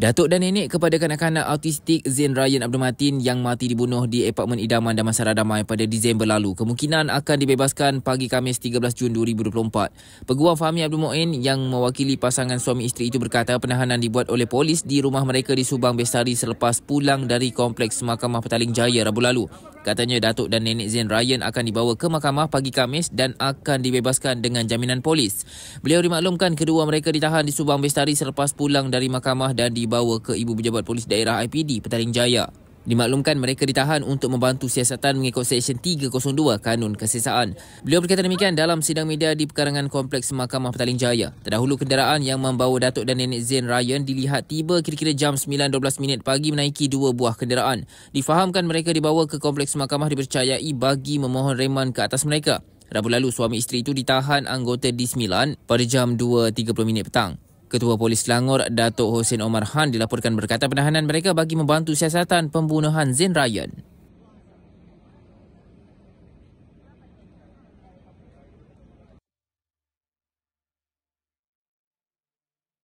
Datuk dan nenek kepada kanak-kanak autistik Zain Ryan Abdul Matin yang mati dibunuh di apartmen idaman Damansara Damai pada Disember lalu kemungkinan akan dibebaskan pagi Kamis 13 Jun 2024. Peguam Fahmi Abdul Moen yang mewakili pasangan suami isteri itu berkata penahanan dibuat oleh polis di rumah mereka di Subang Besari selepas pulang dari kompleks Mahkamah Petaling Jaya Rabu lalu. Katanya Datuk dan Nenek Zain Ryan akan dibawa ke mahkamah pagi Kamis dan akan dibebaskan dengan jaminan polis. Beliau dimaklumkan kedua mereka ditahan di Subang Bestari selepas pulang dari mahkamah dan dibawa ke Ibu Pejabat Polis Daerah IPD Petaling Jaya. Dimaklumkan mereka ditahan untuk membantu siasatan mengikut Seksyen 302 Kanun Kesesaan. Beliau berkata demikian dalam sidang media di pekarangan Kompleks Mahkamah Petaling Jaya. Terdahulu kenderaan yang membawa Datuk dan Nenek Zain Ryan dilihat tiba kira-kira jam 9.12 minit pagi menaiki dua buah kenderaan. Difahamkan mereka dibawa ke Kompleks Mahkamah dipercayai bagi memohon reman ke atas mereka. Rabu lalu suami isteri itu ditahan anggota di sembilan pada jam 2.30 petang. Ketua Polis Langor, Datuk Hussein Omar Han dilaporkan berkata penahanan mereka bagi membantu siasatan pembunuhan Zin Ryan.